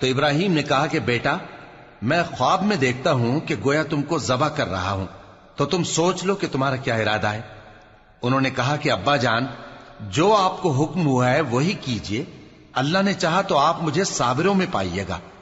तो इब्राहिम ने कहा कि बेटा मैं ख्वाब में देखता हूं कि गोया तुमको जबा कर रहा हूं तो तुम सोच लो कि तुम्हारा क्या इरादा है उन्होंने कहा कि अब्बा जान जो आपको हुक्म हुआ है वही कीजिए अल्लाह ने चाहा तो आप मुझे साबिरों में पाइएगा